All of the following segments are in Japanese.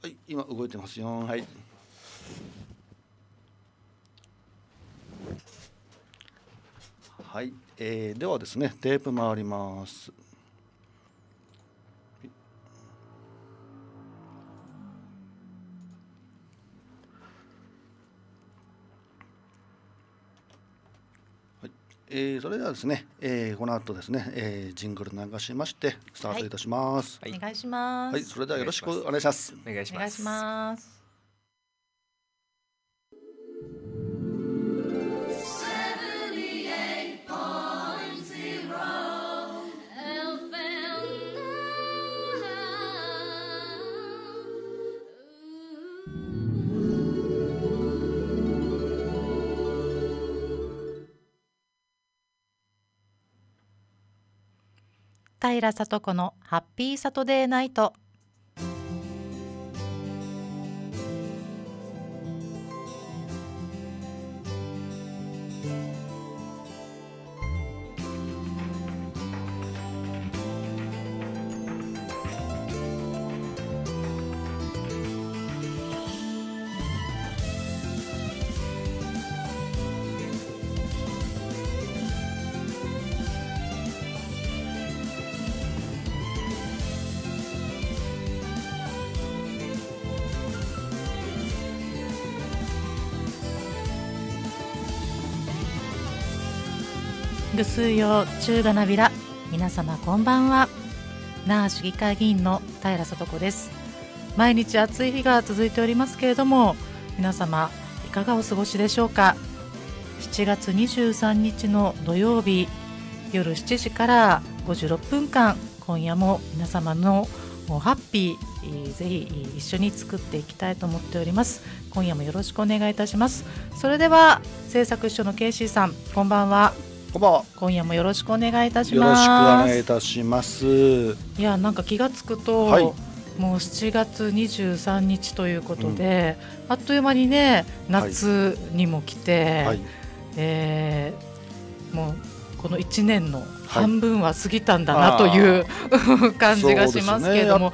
はい今動いてますよはいはい、えー、ではですねテープ回りますえー、それではですね、えー、この後ですね、えー、ジングル流しましてスタートいたします、はい、お願いしますはいそれではよろしくお願いしますお願いします平聡子のハッピーサトデーナイト。ぐ水曜中がなびら皆様こんばんは那覇市議会議員の平里子です毎日暑い日が続いておりますけれども皆様いかがお過ごしでしょうか7月23日の土曜日夜7時から56分間今夜も皆様のハッピーぜひ一緒に作っていきたいと思っております今夜もよろしくお願いいたしますそれでは制作秘書のケイシーさんこんばんはこんばんは。今夜もよろしくお願いいたします。よろしくお願いいたします。いや、なんか気がつくと、はい、もう7月23日ということで、うん、あっという間にね、夏にも来て、はい、えー、もうこの1年の半分は過ぎたんだなという、はい、感じがしますけれども。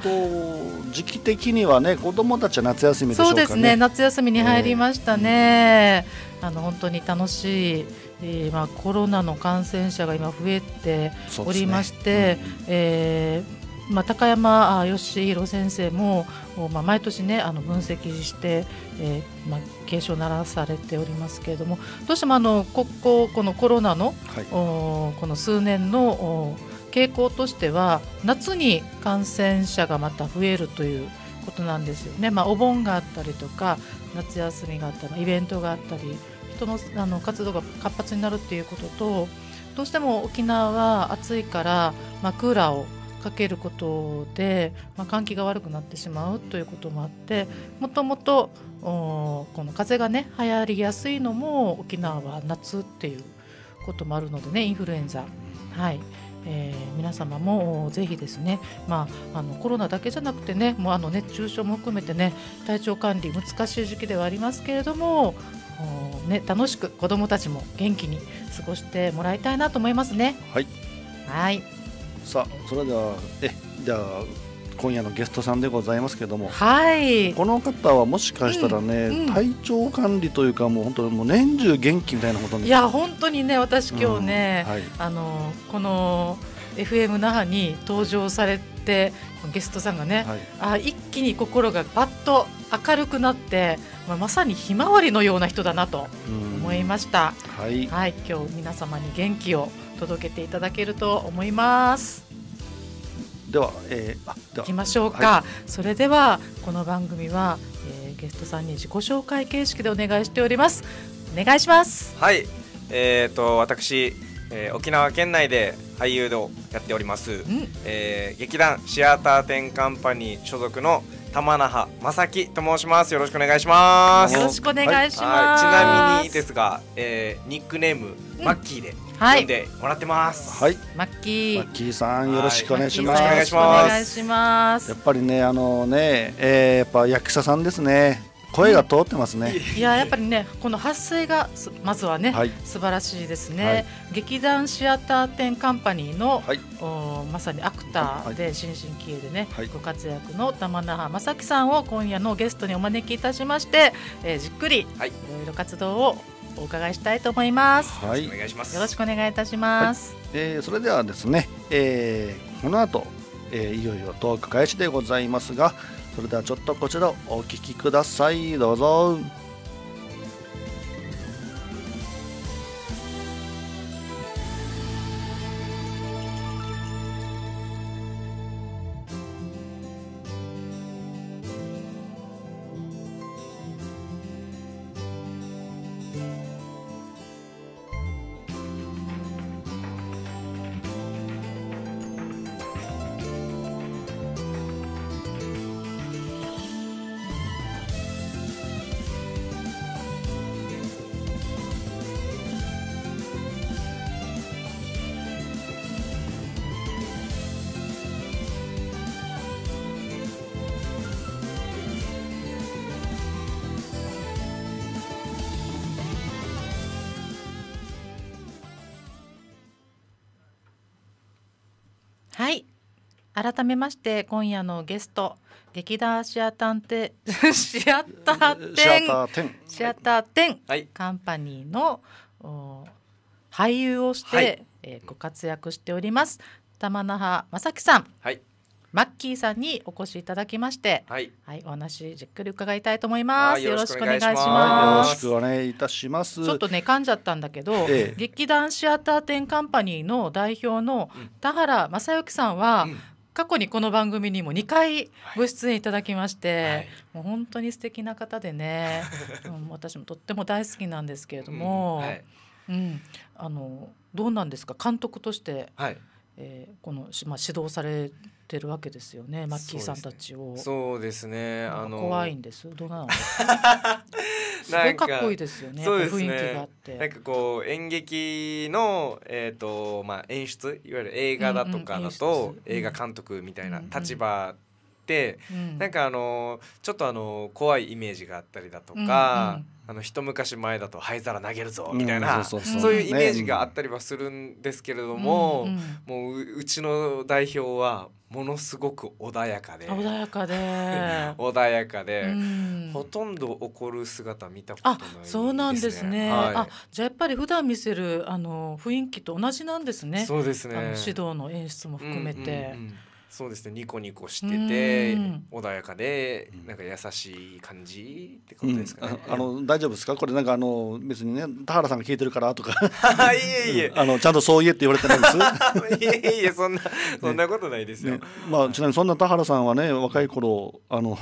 時期的にはね子供たちは夏休み、ね、そうですね夏休みに入りましたね、えー、あの本当に楽しいえー、まあ、コロナの感染者が今増えておりまして、ねうん、えー、まあ、高山義弘先生も、まあ、毎年ねあの分析して、えー、まあ、警鐘を鳴らされておりますけれどもどうしてもあのこここのコロナの、はい、おこの数年の傾向としては夏に感染者がまた増えるという。ことなんですよね、まあ、お盆があったりとか夏休みがあったりイベントがあったり人のあの活動が活発になるっていうこととどうしても沖縄は暑いから、まあ、クーラーをかけることで、まあ、換気が悪くなってしまうということもあってもともとこの風がね流行りやすいのも沖縄は夏っていうこともあるのでねインフルエンザ。はいえー、皆様もぜひですね、まあ、あのコロナだけじゃなくてねもうあの熱中症も含めてね体調管理難しい時期ではありますけれどもね、楽しく子どもたちも元気に過ごしてもらいたいなと思いますね。はい、はいさあそれではえじゃあ今夜のゲストさんでございますけれども、はい、この方はもしかしたらね、うんうん、体調管理というかもう本当にもう年中元気みたいなことにいや本当にね私今日ね、うんはい、あのこの FM 那覇に登場されてゲストさんがね、はい、あ一気に心がバッと明るくなって、まあ、まさにひまわりのような人だなと思いました、はい、はい、今日皆様に元気を届けていただけると思いますでは、えー、いきましょうか、はい、それではこの番組は、えー、ゲストさんに自己紹介形式でお願いしておりますお願いしますはいえーと私えー、沖縄県内で俳優をやっております、うん、えー、劇団シアターテンカンパニー所属の玉那覇正樹と申しますよろしくお願いしますよろしくお願いします、はい、ちなみにですが、えー、ニックネーム、うん、マッキーではい、でもらってます。はい。マッキー。マッキーさんよろしくお願いします。よろしくお願いします。やっぱりねあのね、えー、やっぱ役者さんですね。声が通ってますね、いややっぱりねこの発声がまずはね、はい、素晴らしいですね、はい、劇団シアターテンカンパニーの、はい、おまさにアクターで、新進気鋭でね、はい、ご活躍の玉那覇正樹さんを今夜のゲストにお招きいたしまして、えー、じっくりいろいろ活動をお伺いしたいと思います。はい、お願いします。よろしくお願いいたします。えー、それではですね、えー、この後、えー、いよいよトーク開始でございますが。それではちょっとこちらお聴きくださいどうぞ改めまして今夜のゲスト劇団シアターテン シアターテンシアターテン、はい、カンパニーのお俳優をして、はい、えー、ご活躍しております玉那覇正樹さん、はい、マッキーさんにお越しいただきまして、はい、はい、お話じっくり伺いたいと思います。よろしくお願いします。よろしくお願いいたします。ちょっとね噛んじゃったんだけど、ええ、劇団シアターテンカンパニーの代表の田原正幸さんは、うん過去にこの番組にも2回ご出演いただきまして、はいはい、もう本当に素敵な方でね、うん、私もとっても大好きなんですけれども、うん、はいうん、あのどうなんですか監督として、はいえー、この、まあ、指導されてるわけですよねマッキーさんたちをそうですねあの怖いんですどうなの すごいかっこいいですよねそうで雰囲気があってなんかこう演劇の、えっとまあ、演出いわゆる映画だとかだと、映画監督みたいな立場、うん、なんかあのちょっとあの怖いイメージがあったりだとか、うんうん、あの一昔前だと灰皿投げるぞみたいな、そういうイメージがあったりはするんですけれども、うんうん、もううちの代表はものすごく穏やかで穏やかで 穏やかで、うん、ほとんど怒る姿見たことない、ね、そうなんですね、はい、あじゃあやっぱり普段見せるあの雰囲気と同じなんですねそうですね指導の演出も含めて。うんうんうんそうですねニコニコしてて穏やかでなんか優しい感じってことですかね、うん、あの大丈夫ですかこれなんかあの別にね田原さんが聞いてるからとか いえいえ、あのちゃんとそう言えって言われてないです いえいえそんなそんなことないですよ、ねね、まあちなみにそんな田原さんはね若い頃あの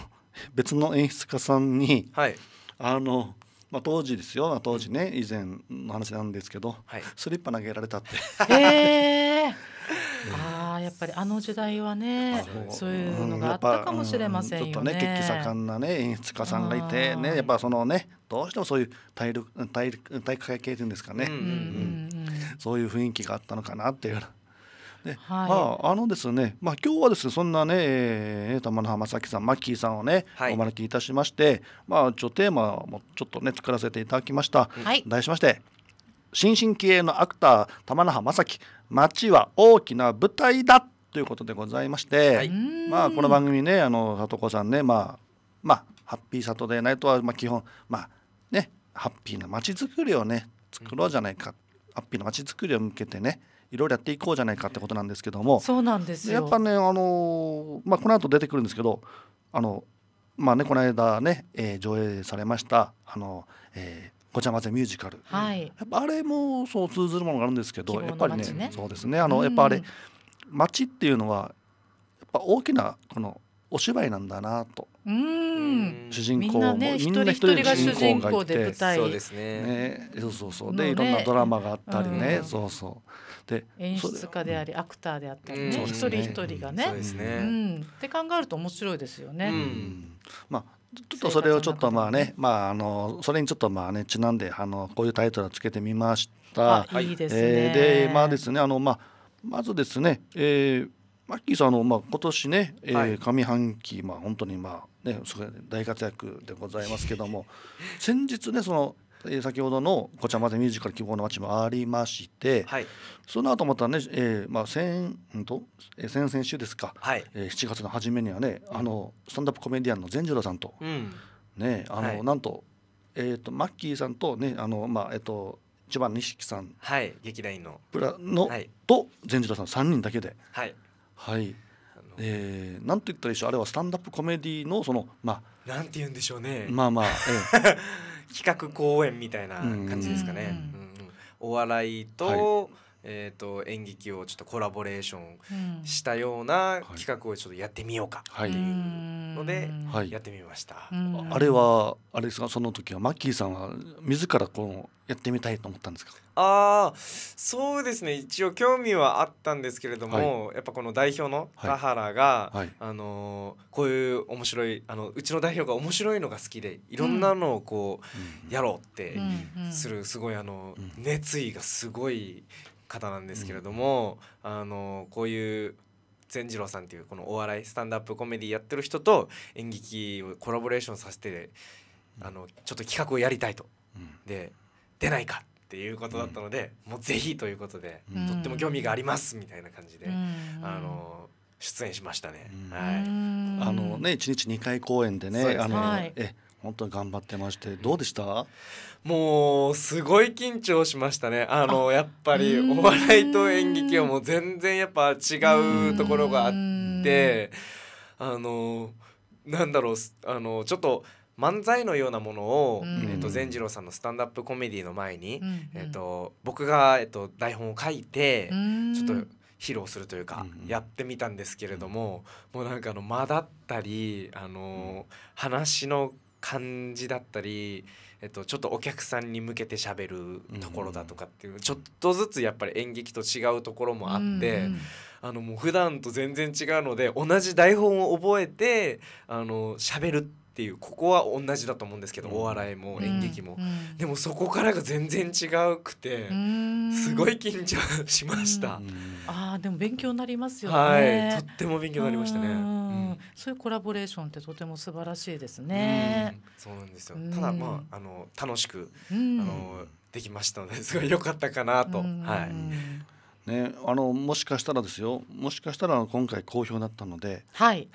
別の演出家さんに、はい、あのまあ、当時ですよ、まあ、当時ね以前の話なんですけど、はい、スリッパ投げられたって。えー ああやっぱりあの時代はねそういうのがあったかもしれませんよね。うん、ちょっとね血気盛んなね演出家さんがいてねやっぱそのねどうしてもそういう体力体力体育会系っていうんですかね、うんうんうんうん、そういう雰囲気があったのかなっていう。ね、はい、まああのですね、まあ今日はですねそんなね、えー、玉野浜崎さん、マッキーさんをね、はい、お招きいたしまして、まあちょテーマもちょっとね作らせていただきました。はい、題しまして。新進気鋭のアクター玉野浜崎街町は大きな舞台だということでございまして、はい、まあこの番組ねあの里子さんねまあまあハッピーサトデーナイトはまあ基本まあねハッピーな街づくりをね作ろうじゃないか、うん、ハッピーな街づくりを向けてねいろいろやっていこうじゃないかってことなんですけどもそうなんですやっぱねあの、まあ、この後出てくるんですけどあの、まあね、この間ね、えー、上映されましたあの、えーごちゃ混ぜミュージカル、はい、やっぱあれもそう通ずるものがあるんですけど、ね、やっぱりねそうですねあの、うん、やっぱあれ街っていうのはやっぱ大きなこのお芝居なんだなとうん主人公もみんな一人一人が主人公がいてそうですねねそうそうそうで、いろんなドラマがあったりね、うん、そうそうで演出家であり、アクターであったりね、一人一人がね。うん、って考えると面白いですよね。まあちょっとそれをちょっとまあね、まああのそれにちょっとまあねちなんであのこういうタイトルをつけてみました。いいでえでまあですねあのまあまずですね、えー、マッキーさんあのまあ今年ね、えー上半期まあ本当にまあね大活躍でございますけども、先日ねそのえー、先ほどの「こちゃまぜミュージカル希望の街」もありまして、はい、その後またね、えーまあ、先と、えー、先々週ですか、はいえー、7月の初めにはね、あのスタンダップコメディアンの善次郎さんと、うん、ねあの、はい、なんと,、えーと、マッキーさんとねあのまあえっ、ー、と一番錦さん、はい、劇団員のプラの、はい、と善次郎さん3人だけで。はい、はいえー、なんて言ったらいいでしょうあれはスタンダップコメディのそのまあなんて言うんでしょうねまあまあ、ええ 企画公演みたいな感じですかね。お笑いと、はいえーと、演劇をちょっとコラボレーションしたような企画をちょっとやってみようかっていうのでやってみました、はい、あれはあれですかその時はマッキーさんは自らこのやってみたいと思ったんですかあそうですね一応興味はあったんですけれども、はい、やっぱこの代表の田原が、はいはい、あのー、こういう面白いあのうちの代表が面白いのが好きでいろんなのをこう、うん、やろうってする、すごいあの、熱意がすごい方なんですけれども、うん、あのこういう善次郎さんっていうこのお笑いスタンダップコメディやってる人と演劇をコラボレーションさせて、うん、あのちょっと企画をやりたいと、うん、で出ないかっていうことだったので、もうぜひということで、とっても興味がありますみたいな感じで、あの出演しましたね。はい、あのね1日2回公演でねあの、はい、え本当に頑張ってましてどうでした、もうすごい緊張しましたねあのやっぱりお笑いと演劇はもう全然やっぱ違うところがあってあのなんだろうあのちょっと漫才のようなものを、えー、と善次郎さんのスタンダップコメディの前に、えー、と僕が、えー、と台本を書いてちょっと披露するというか、やってみたんですけれども、もうなんかあの間だったりあの、話の感じだったりえっと、ちょっとお客さんに向けてしゃべるところだとかっていう、うん、ちょっとずつやっぱり演劇と違うところもあって、うん、あのもう普段と全然違うので同じ台本を覚えてあのべるってっていうここは同じだと思うんですけど、お笑いも演劇も、でもそこからが全然違うくてすごい緊張しました、あでも勉強になりますよね、とっても勉強になりましたね、そういうコラボレーションってとても素晴らしいですね、そうなんですよただまああの楽しく、あのできましたのですごい良かったかなと、はいね、あのもしかしたらですよもしかしたら今回好評だったので、はい、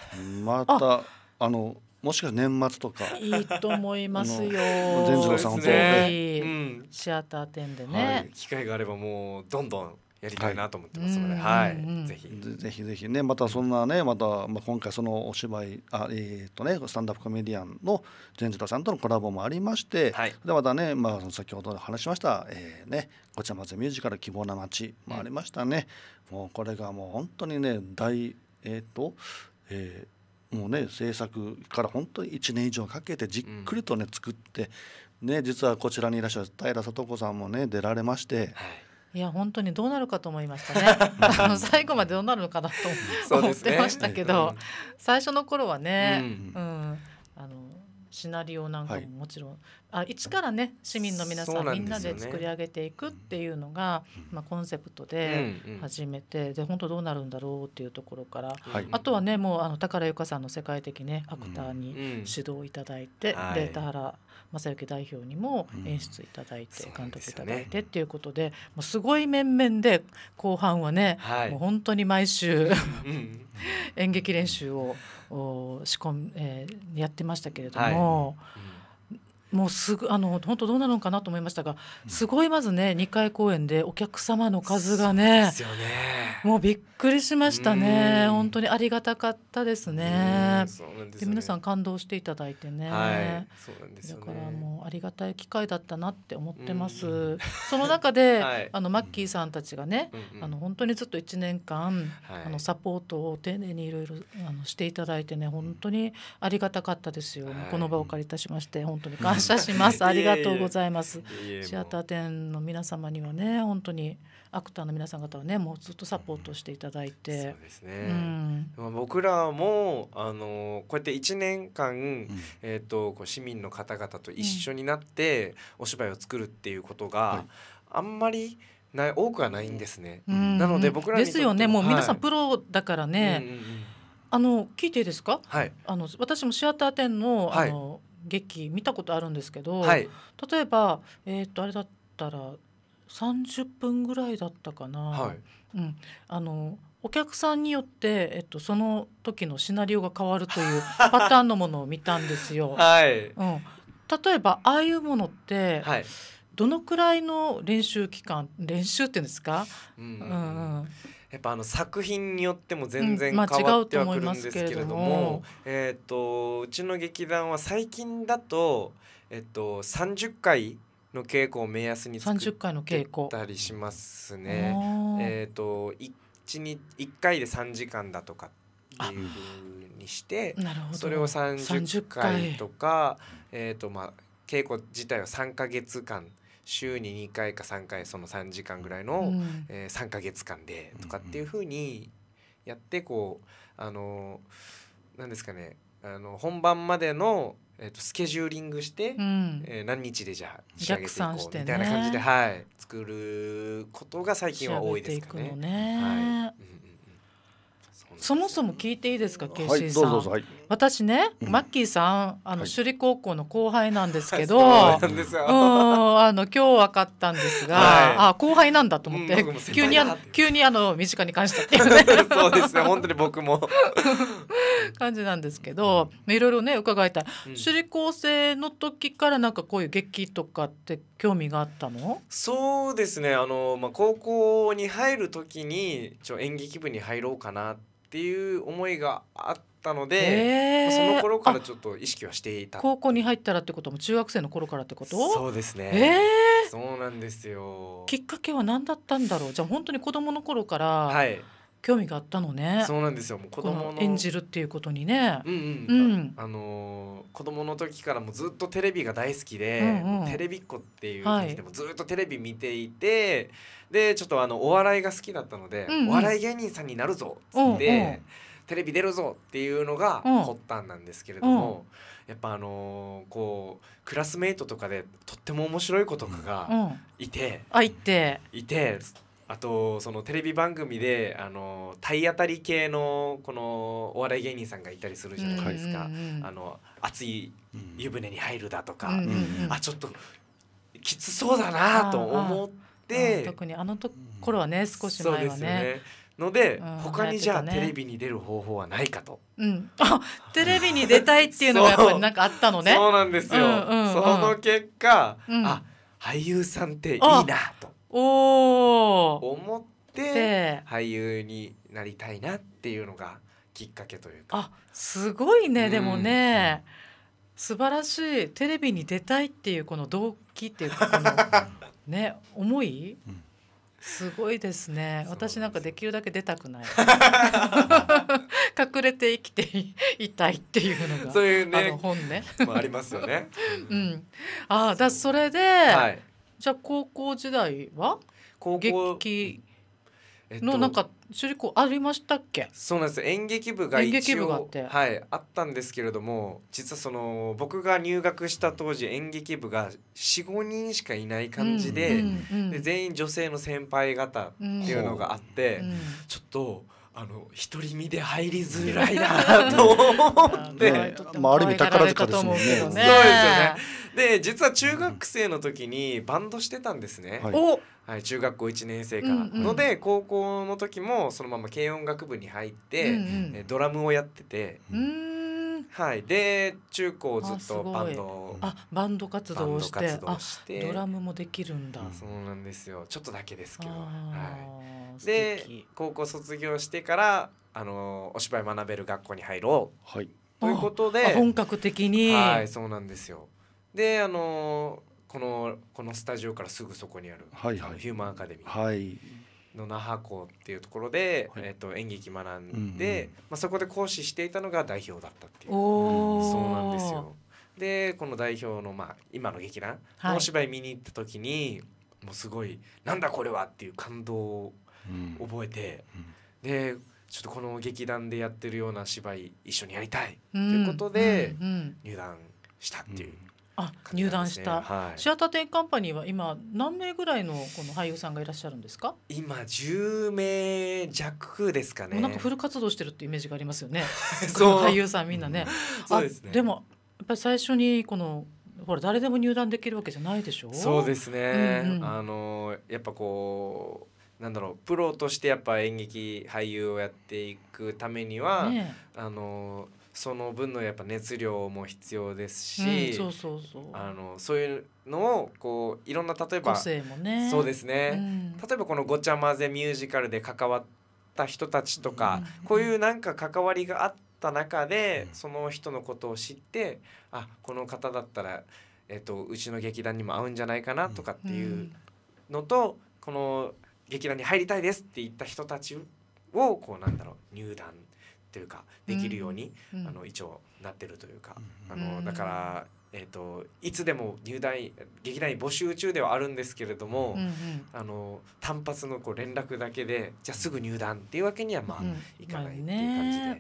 またあのもしかして年末とかいいと思いますよ全次郎さん本当にシアター店でね、機会があればもうどんどんやりたいなと思ってますので、はい、ぜひぜひぜひねまたそんなねまた、まあ、今回そのお芝居あえっ、とねスタンダップコメディアンの善次郎さんとのコラボもありまして、はい、でまたね、まあ、先ほど話しました、えーね、こちらまずミュージカル「希望な街」もありましたね、うん、もうこれがもう本当にね大えっ、とえーもうね制作から本当に1年以上かけてじっくりとね、作って、ね、実はこちらにいらっしゃる平里子さんもね出られまして。いや本当にどうなるかと思いましたね あの最後までどうなるのかなと思ってましたけど、最初の頃はね、うんあのシナリオなんかももちろん、はい、あ一からね市民の皆さん、ね、みんなで作り上げていくっていうのが、まあ、コンセプトで始めて、うんうん、で本当どうなるんだろうっていうところから、はい、あとはねもうあの宝由香さんの世界的ねアクターに指導いただいて、うんうん、で田原正幸代表にも演出いただいて、うん、監督いただいてっていうことで、ね、もうすごい面々で後半はね、はい、もう本当に毎週 演劇練習を。お仕込み、えー、やってましたけれども、はいもうすぐあの本当どうなのかなと思いましたが、すごいまずね2回公演でお客様の数がね、ね、もうびっくりしましたね本当にありがたかったですね。で、ね、皆さん感動していただいてねはいね、だからもうありがたい機会だったなって思ってます。その中で、はい、あのマッキーさんたちがね、うんうん、あの本当にずっと1年間、はい、あのサポートを丁寧にいろいろあのしていただいてね本当にありがたかったですよ、この場をお借りいたしまして本当に感感謝します。ありがとうございます。シアター展の皆様にはね、本当に。アクターの皆さん方はねもうずっとサポートしていただいて、うん、そうですね、うん、僕らもあのこうやって1年間、うん、えっと、こう市民の方々と一緒になってお芝居を作るっていうことが、あんまりない多くはないんですね、なので僕らですよねもう皆さんプロだからね、あの聞いていいですか、はい、あの私もシアター展のあの、はい劇見たことあるんですけど、はい、例えば、えー、とあれだったら30分ぐらいだったかな、はい、うん、あのお客さんによって、えっと、その時のシナリオが変わるという パターンのものを見たんですよ。はい、うん、例えばああいうものって、はい、どのくらいの練習期間練習っていうんですか、うん、うんうんやっぱあの作品によっても全然変わってはくるんですけれども、えとうちの劇団は最近だとえっと30回の稽古を目安に作ったりしますね。えっと一一回で3時間だとかっていうふうにしてそれを30回とかえとまあ稽古自体は3か月間。週に2回か3回その3時間ぐらいの、うん、えー、3か月間でとかっていうふうにやってこうあの何ですかねあの本番までのえーと、スケジューリングして、うん、えー、何日でじゃあ仕上げていこう、ね、みたいな感じで、はい、作ることが最近は多いですかね。ねはいうんそもそも聞いていいですか、ケイシーさん。はいはい、私ね、うん、マッキーさん、あの、はい、首里高校の後輩なんですけど。うん、あの、今日わかったんですが、あ、後輩なんだと思って、急に、急に、あの、身近に感じたっていうね。そうですね、本当に僕も。感じなんですけど、いろいろね、伺いたい。首里高生の時から、なんか、こういう劇とかって、興味があったの。そうですね、あの、まあ、高校に入る時に、ちょ、演劇部に入ろうかなって。っていう思いがあったので、えー、その頃からちょっと意識はしていた高校に入ったらってことも中学生の頃からってことそうですね、えー、そうなんですよきっかけは何だったんだろうじゃあ本当に子供の頃から、はい、興味があったのね。そうなんですよ。もう子供の演じるっていうことにね。うんうん。うん、あのー、子供の時からもずっとテレビが大好きで、うんうん、テレビっ子っていう感じでもずっとテレビ見ていて、はい、でちょっとあのお笑いが好きだったので、うんうん、お笑い芸人さんになるぞっつって。うんうんテレビ出るぞっていうのが発端なんですけれども、うん、やっぱあのー、こうクラスメートとかでとっても面白い子とかがいて、うん、あいていてあとそのテレビ番組であの体当たり系のこのお笑い芸人さんがいたりするじゃないですか、あの熱い湯船に入るだとか、あちょっときつそうだなと思って特にあのところはね少し前はね。そうですねので、他にじゃあテレビに出る方法はないかと、うん、あテレビに出たいっていうのがやっぱりなんかあったのねそうなんですよ、その結果、あ俳優さんっていいなと思って俳優になりたいなっていうのがきっかけというか。あすごいね、でもね、うん、素晴らしいテレビに出たいっていうこの動機っていうかこの ね思い、うん、すごいですね私なんかできるだけ出たくない 隠れて生きていたいっていうのがそういう、ね、あの本ね、あ、りますよね。うん、あだそれで、はいじゃあ高校時代は高校劇のなんか主人公ありましたっけ、えっと、そうなんです演劇部が一応があっはいあったんですけれども実はその僕が入学した当時演劇部が45人しかいない感じでうんうんうん、で全員女性の先輩方っていうのがあって、うん、ちょっと。あの独り身で入りづらいなと思ってまあ、ある意味宝塚ですもんね。そうですよね。で実は中学生の時にバンドしてたんですね。はい、はい、中学校1年生から、うんうん、ので高校の時もそのまま軽音楽部に入って、うんうん、ドラムをやってて。うんはいで中高ずっとバンドあバンド活動をしてしてドラムもできるんだ、うん、そうなんですよちょっとだけですけど、はい、で高校卒業してからあのお芝居学べる学校に入ろう、はい、ということで本格的にはいそうなんですよであのこのこのスタジオからすぐそこにある、はいはい、ヒューマンアカデミー、はい、の那覇校っていうところで、はい、えっと、演劇学んで、うんうん、まあ、そこで講師していたのが代表だったっていうそうなんですよ。でこの代表の、まあ、今の劇団のお芝居見に行った時に、もうすごい「なんだこれは!」っていう感動を覚えて、うんでちょっとこの劇団でやってるような芝居一緒にやりたいということで入団したっていうあ入団した、はい、シアターテンカンパニーは今何名ぐらいのこの俳優さんがいらっしゃるんですか今1名弱ですかねなんかフル活動してるってイメージがありますよね そう俳優さんみんなね、うん、あで、ね、でもやっぱり最初にこのほら誰でも入団できるわけじゃないでしょそうですね、うんうん、あのやっぱこうなんだろうプロとしてやっぱ演劇俳優をやっていくためには、ね、あのその分のやっぱ熱量も必要ですし、そういうのをこういろんな例えば、ね、そうですね、うん、例えばこの「ごちゃ混ぜ」ミュージカルで関わった人たちとか、うん、こういうなんか関わりがあった中で、その人のことを知ってあこの方だったら、えっと、うちの劇団にも合うんじゃないかなとかっていうのと、この劇団に入りたいですって言った人たちをこうなんだろう入団。というかできるように、うん、あの一応なってるというか、うん、あのだから、えーと、いつでも入団劇団員募集中ではあるんですけれども、うんあの単発のこう連絡だけでじゃあすぐ入団っていうわけにはまあ、いかないっていう感じで。はい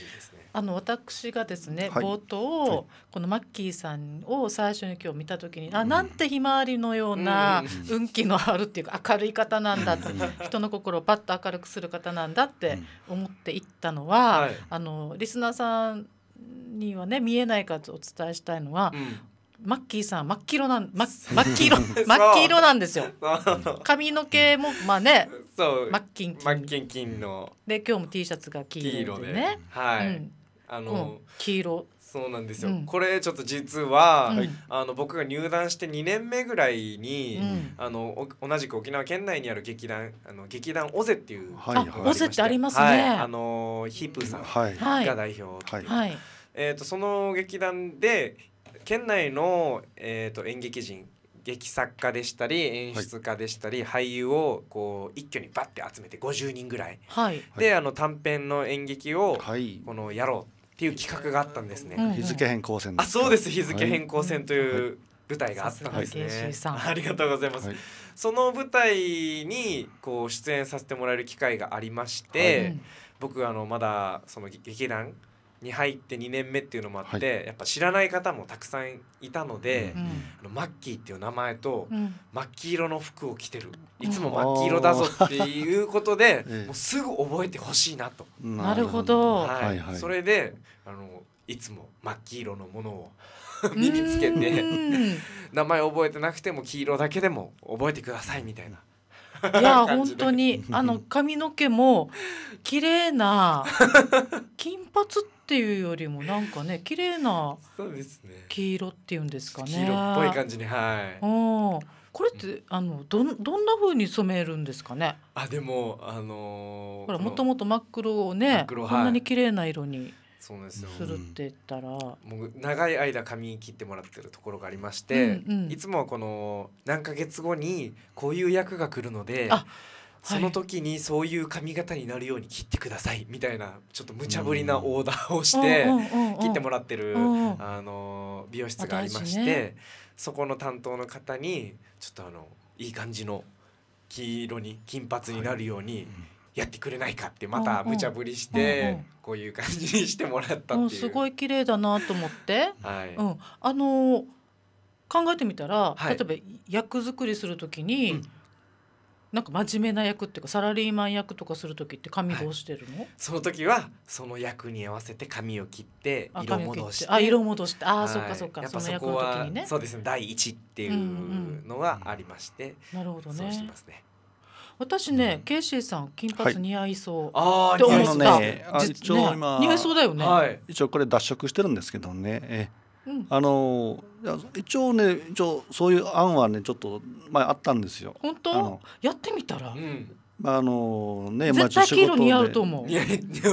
いいですねあの私がですね、はい、冒頭、はい、このマッキーさんを最初に今日見た時に、あなんてひまわりのような運気のあるっていうか明るい方なんだって、人の心をパッと明るくする方なんだって思っていったのは、はい、あのリスナーさんにはね見えないかとお伝えしたいのは、マッキーさん真っ黄色なん真っ黄色真っ黄色なんですよ。髪の毛もまあね、そうマッキンマッキンキンの。で今日も T シャツが黄色でね。色ではい。うんあの、黄色そうなんですよ、うん、これちょっと実は、うん、あの僕が入団して2年目ぐらいに、うん、あの同じく沖縄県内にある劇団あの劇団オゼっていう、はいはい、オゼってありますね、はい、あのヒップさんが代表、はいはい、えーと、その劇団で県内の、えーと、演劇人劇作家でしたり演出家でしたり、俳優をこう一挙にバッて集めて50人ぐらい、はい、であの短編の演劇をこのやろうていう企画があったんですね。日付変更戦あ、そうです。日付変更戦という舞台があったんですね。ありがとうございます。その舞台にこう出演させてもらえる機会がありまして、僕あのまだその劇団に入って2年目っていうのもあって、はい、やっぱ知らない方もたくさんいたので、うん、あのマッキーっていう名前と、うん、真っ黄色の服を着てるいつも真っ黄色だぞっていうことで、ええ、もうすぐ覚えてほしいなと。なるほど、はいはいはい、それであのいつも真っ黄色のものを 身につけて名前覚えてなくても黄色だけでも覚えてくださいみたいな。いや本当にあの髪の毛も綺麗な 金髪っていうよりもなんかね綺麗な黄色っていうんですかね、ね、黄色っぽい感じにはいおこれって、うん、あのどどんな風に染めるんですかねあでもあのー、ほらもともと真っ黒をねこんなに綺麗な色にそうですよするって言ったら、もう長い間髪切ってもらってるところがありまして、うんうん、いつもはこの何ヶ月後にこういう役が来るので。その時にそういう髪型になるように切ってくださいみたいなちょっと無茶ぶりなオーダーをして切ってもらってるあの美容室がありましてそこの担当の方にちょっとあのいい感じの黄色に金髪になるようにやってくれないかってまた無茶ぶりしてこういう感じにしてもらったっていう、うんうん、すごい綺麗だなと思って、はい、うん、あの考えてみたら、はい、例えば役作りするときに、うん、なんか真面目な役っていうかサラリーマン役とかする時って髪どうしてるの、はい、その時はその役に合わせて髪を切って色戻してあ色戻してあ、はい、そっかそっかやっぱそこはそ、ね、そうですね第一っていうのはありまして、うんうん、なるほどねそうしてますね私ね、ケイシーさん金髪似合いそう、はい、あ似合いそうね一応ね、似合いそうだよね、はい、一応これ脱色してるんですけどねうん、あの一応ね一応そういう案はねちょっと前あったんですよ。本当やってみたら、うんあのね、絶対黄色似合うと思う。似合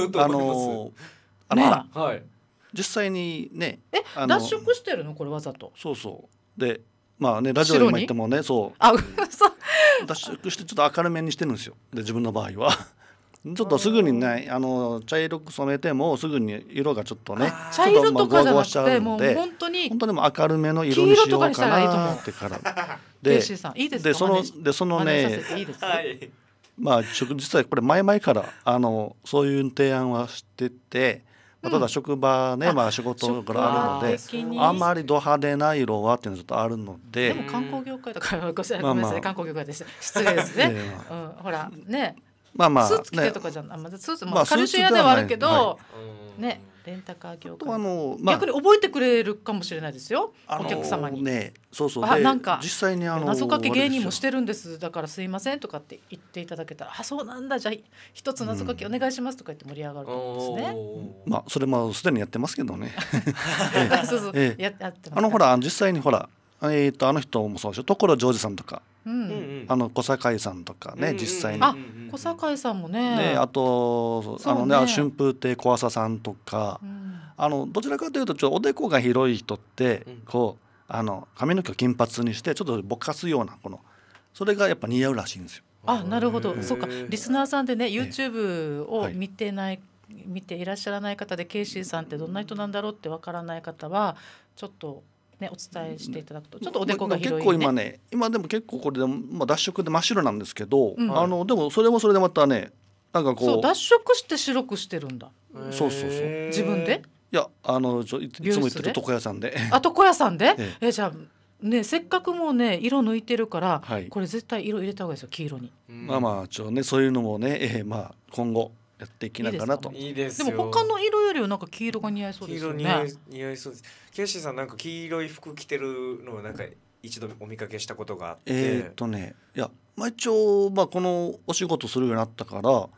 うと思いあの、ね、はい。実際にね。え、脱色してるの、これわざと。そうそう。で、まあね、ラジオでも言ってもね、そう。あ、嘘。脱色してちょっと明るめにしてるんですよで自分の場合は。ちょっとすぐにね、あの茶色く染めてもすぐに色がちょっとね、茶色とかじゃなくてもう本当に本当にも明るめの色にしようかなってから。で、でそのでそのね、まあ実はこれ前々からあのそういう提案はしてて、まあ、ただ職場ね、うん、まあ、仕事からあるのであんまりド派手な色はっていうのちょっとあるのででも観光業界とかごめんなさい、観光業界でした失礼ですね、うん、ほらねまあまあ、スーツ着てとかじゃ、ね、まあ、スーツもカルシアではあるけど、ね、レンタカー業界あの、まあ、逆に覚えてくれるかもしれないですよ、お客様に。ね、そうそうあなんか実際にあの謎かけ芸人もしてるんですだからすいませんとかって言っていただけたら「あそうなんだじゃあ一つ謎かけお願いします」とか言って盛り上がると思うんですね。うん、まあそれもすでにやってますけどね。そうそう、ええ、やってますあのほら実際にほらえーと、とあの人もそうでしょ所ジョージさんとかうん、あの小堺さんとかね、うん、実際に、あ小堺さんもねねあと、ね、あのね春風亭小朝さんとか、うん、あのどちらかというとちょっとおでこが広い人って、こうあの髪の毛を金髪にしてちょっとぼかすようなこのそれがやっぱ似合うらしいんですよ。あなるほどそうかリスナーさんでね YouTube を見てない、はい見ていらっしゃらない方でケイシーさんってどんな人なんだろうってわからない方はちょっとね、お伝えしていただくと、ちょっとおでこが広い、ね、結構今ね今でも結構これで、まあ、脱色で真っ白なんですけど、うん、あのでもそれもそれでまたねなんかこう脱色して白くしてるんだそうそうそう自分でいやあのちょいつも言ってる床屋さんであ床屋さんで、ええじゃねせっかくもうね色抜いてるから、はい、これ絶対色入れた方がいいですよ黄色に、まあまあちょねそういうのもね、えー、まあ今後やっていきながらといいですでも他の色よりはなんか黄色が似合いそうですね黄色似合いそうですケイシーさんなんか黄色い服着てるのをなんか一度お見かけしたことがあってえっとねいや、まあ、一応、まあ、このお仕事するようになったから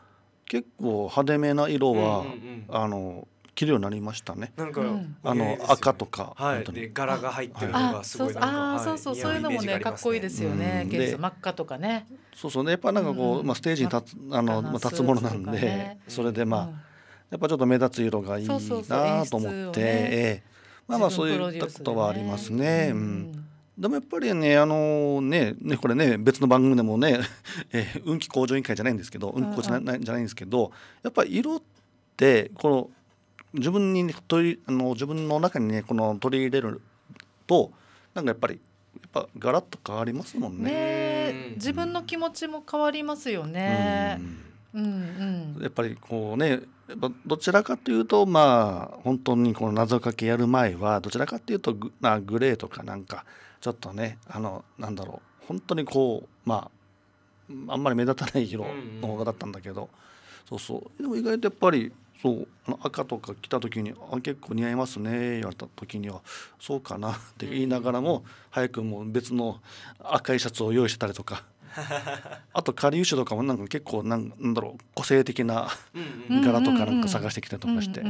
結構派手めな色は、あの着るようになりましたね。なんか、あの赤とか、はい、で柄が入ってるのがすごいああ、そうそうそういうのもねかっこいいですよね。うん、真っ赤とかね。そうそうねやっぱなんかこう、まあステージに立つあの立つものなんで、それでまあ、やっぱちょっと目立つ色がいいなと思って、えまあまあそういったことはありますね。うんでもやっぱりね、あのね、ね、これね、別の番組でもね、えー、運気向上委員会じゃないんですけど、運気向上じゃないんですけど、やっぱり色って、この自分に、取りあの自分の中にねこの取り入れるとなんかやっぱりやっぱガラッと変わりますもんね。ね自分の気持ちも変わりますよね。うん、うんうん、やっぱりこうねやっぱどちらかというとまあ本当にこの謎かけやる前はどちらかというとグ,、まあ、グレーとかなんかちょっとねあのなんだろう本当にこうまああんまり目立たない色の方だったんだけど、うんうん、そうそうでも意外とやっぱりそうあの赤とか来た時に「あ結構似合いますね」言われた時には「そうかな」って言いながらも、早くも別の赤いシャツを用意してたりとか あとかりゆしとかもなんか結構なんだろう個性的な柄とかなんか探してきたりとかして、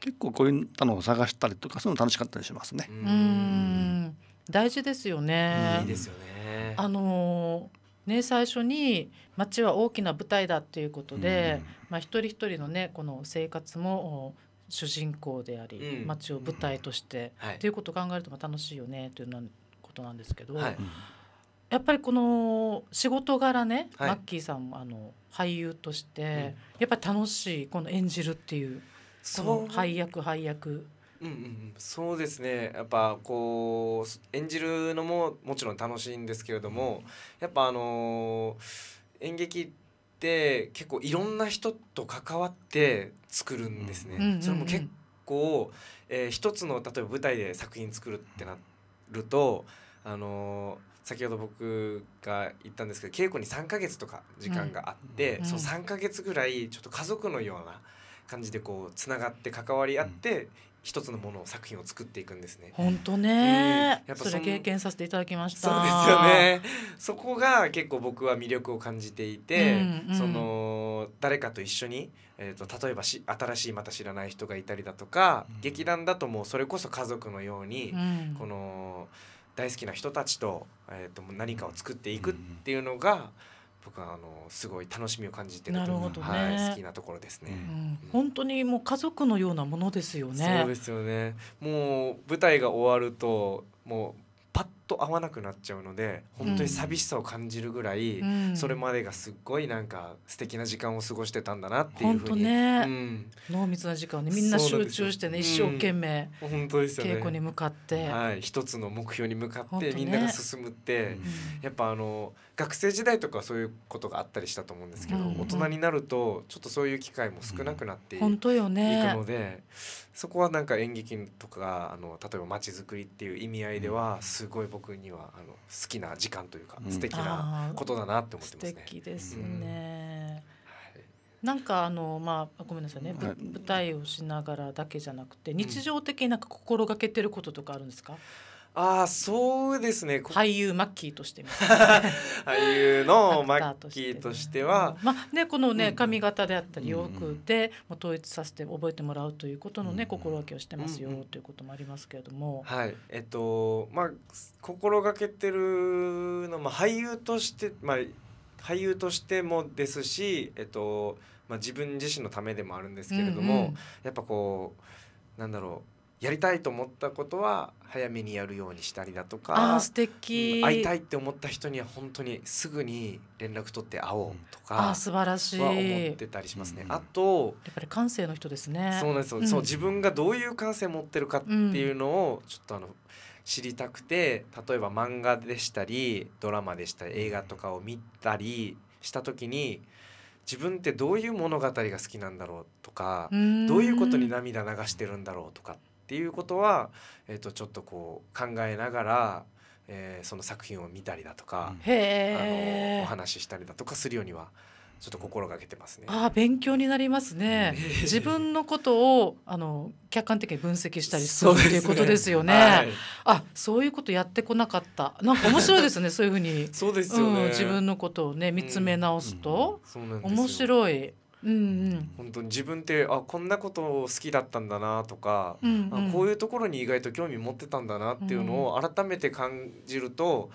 結構こういったのを探したりとかそういうの楽しかったりしますね。うん大事ですよね。いいですよね。あのーね、最初に町は大きな舞台だっていうことで、うん、まあ、一人一人のねこの生活も主人公であり、うん、町を舞台として、うん、っていうことを考えると楽しいよねというなことなんですけど、はい、やっぱりこの仕事柄ね、はい、マッキーさんもあの俳優として、やっぱり楽しいこの演じるっていう。そう配役配役うんうん、そうですねやっぱこう演じるのももちろん楽しいんですけれどもやっぱあのー、演劇って結構いろんな人と関わって作るんですね。それも結構、えー、一つの例えば舞台で作品作るってなるとあのー先ほど僕が言ったんですけど稽古に3ヶ月とか時間があって、うん、その3ヶ月ぐらいちょっと家族のような感じでこうつながって関わり合って一つのものを作品を作っていくんですね。本当ね、うん、それ経験させていただきました。そうですよね。そこが結構僕は魅力を感じていて、うんうん、その誰かと一緒に、えーと、例えばし新しいまた知らない人がいたりだとか、うん、劇団だともうそれこそ家族のように、うん、この大好きな人たちと,、えーと、と何かを作っていくっていうのが。僕はあのすごい楽しみを感じてなるほど、ね、はい、好きなところですね、うん、本当にもう家族のようなものですよね。そうですよねもう舞台が終わるともうパッと会わなくなっちゃうので本当に寂しさを感じるぐらい、うん、それまでがすっごいなんか素敵な時間を過ごしてたんだなっていうふうに、ねうん、濃密な時間に、ね、みんな集中してね、一生懸命、本当ですよね、稽古に向かって、はい、一つの目標に向かって、ね、みんなが進むって、やっぱあの学生時代とかそういうことがあったりしたと思うんですけど、大人になるとちょっとそういう機会も少なくなっていくので、そこはなんか演劇とかあの例えばまちづくりっていう意味合いではすごい僕にはあの好きな時間というか、うん、素敵なことだなって思ってますね。素敵ですね。うんはい、なんかあのまあごめんなさいね、舞台をしながらだけじゃなくて日常的になんか心がけてることとかあるんですか？ああそうですね俳優マッキーとして 俳優のマッキーとしては、まあねこのね、髪型であったり洋服で、もう統一させて覚えてもらうということのね、心がけをしてますよ、ということもありますけれども、はいえっとまあ心がけてるのも俳優としてまあ俳優としてもですしえっとまあ自分自身のためでもあるんですけれども、うんうん、やっぱこうなんだろうやりたいと思ったことは早めにやるようにしたりだとか素敵会いたいって思った人には本当にすぐに連絡取って会おうとかあ素晴らしいは思ってたりしますね。うん、あとやっぱり感性の人ですね。そうなんですよ、うん、そう自分がどういう感性持ってるかっていうのをちょっとあの、知りたくて例えば漫画でしたりドラマでしたり映画とかを見たりした時に自分ってどういう物語が好きなんだろうとかどういうことに涙流してるんだろうとかっっていうことは、えー、とちょっとこう考えながら、えー、その作品を見たりだとか、うん、あのお話ししたりだとかするようにはちょっと心がけてますね。あ勉強になりますね。自分のことをあの客観的に分析したりすると、ね、いうことですよね。はい、あそういうことやってこなかった。なんか面白いですね そういうふうに。そうですよね、うん、自分のことをね見つめ直すと、うんうん、面白い。うんうん、本当に自分ってあこんなこと好きだったんだなとか、うんうん、こういうところに意外と興味持ってたんだなっていうのを改めて感じると、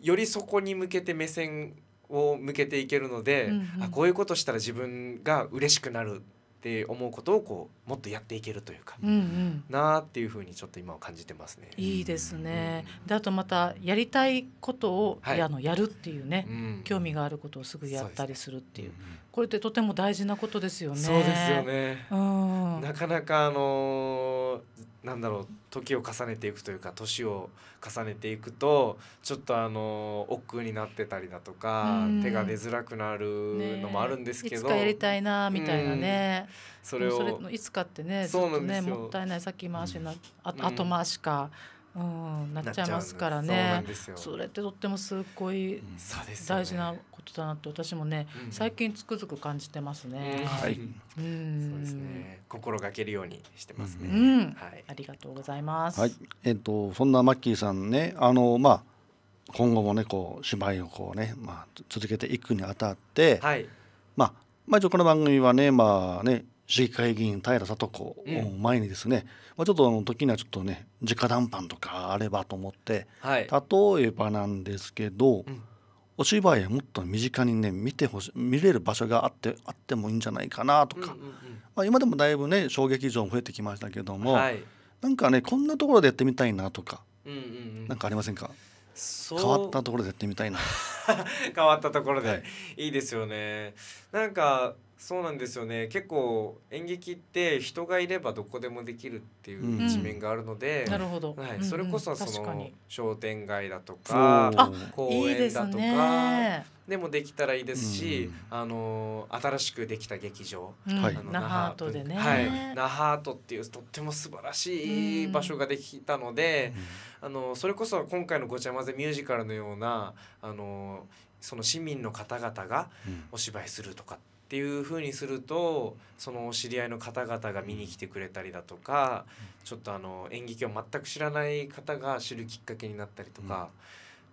よりそこに向けて目線を向けていけるので、うんうん、あこういうことしたら自分が嬉しくなるって思うことをこうもっとやっていけるというか、うんうん、なっていうふうにちょっと今は感じてますね。いいですね。うん、であとまたやりたいことを、はい、やのやるっていうね、うん、興味があることをすぐやったりするっていう。これってとても大事なことですよね。そうですよね。うん、なかなかあのー、なんだろう時を重ねていくというか年を重ねていくとちょっとあのー、億劫になってたりだとか、うん、手が出づらくなるのもあるんですけど、ね、いつかやりたいなみたいなね、うん、それをいつかってねずっとねもったいない先回しな、後回しか。うん、なっちゃいますからねそれってとってもすっごい大事なことだなって私もね、うん、最近つくづく感じてますね。はい、うん、そうですね。心がけるようにしてますね。うん、はい、ありがとうございます。はい、えっ、とそんなマッキーさんね、あのまあ今後もねこう芝居をこうねまあ続けていくにあたって、はい、まあまあ一応この番組はねまあね市議会議員平里子を前にですね、うん、まあ、ちょっとあの時にはちょっとね直談判とかあればと思って、はい、例えばなんですけど、うん、お芝居もっと身近にね見てほしい見れる場所があってあってもいいんじゃないかなとか、うんうんうん、まあ、今でもだいぶね小劇場も増えてきましたけども、はい、なんかねこんなところでやってみたいなとか、うんうんうん、なんかありませんか変わったところでやってみたいな 変わったところで、はい、いいですよねなんかそうなんですよね結構演劇って人がいればどこでもできるっていう一面があるので、なるほど、はい、それこそその商店街だとか公園だとかでもできたらいいですし、あの新しくできた劇場、あの那覇でね、はい、那覇とっていうとっても素晴らしい場所ができたので、あのそれこそ今回の「ごちゃ混ぜ」ミュージカルのようなあのその市民の方々がお芝居するとかっっていうふうにするとそのお知り合いの方々が見に来てくれたりだとか、ちょっとあの演劇を全く知らない方が知るきっかけになったりとか、うん、っ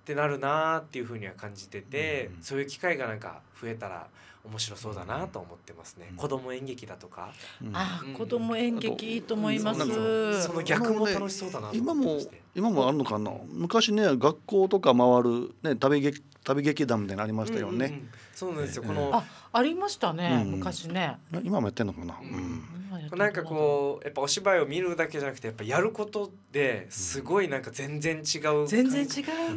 てなるなーっていうふうには感じてて、うん、そういう機会がなんか増えたら面白そうだなと思ってますね、うん、子供演劇だとか、うん、あ、子供演劇いいと思いますその逆も楽しそうだな、ね、今も今もあるのかな昔ね学校とか回るね旅劇旅劇団みたいなありましたよね、うんうん、そうなんですよ、えー、このあありましたね、昔ね今もやってんのかな、なんかこうやっぱお芝居を見るだけじゃなくてやっぱやることですごいなんか全然違う全然違うありますよ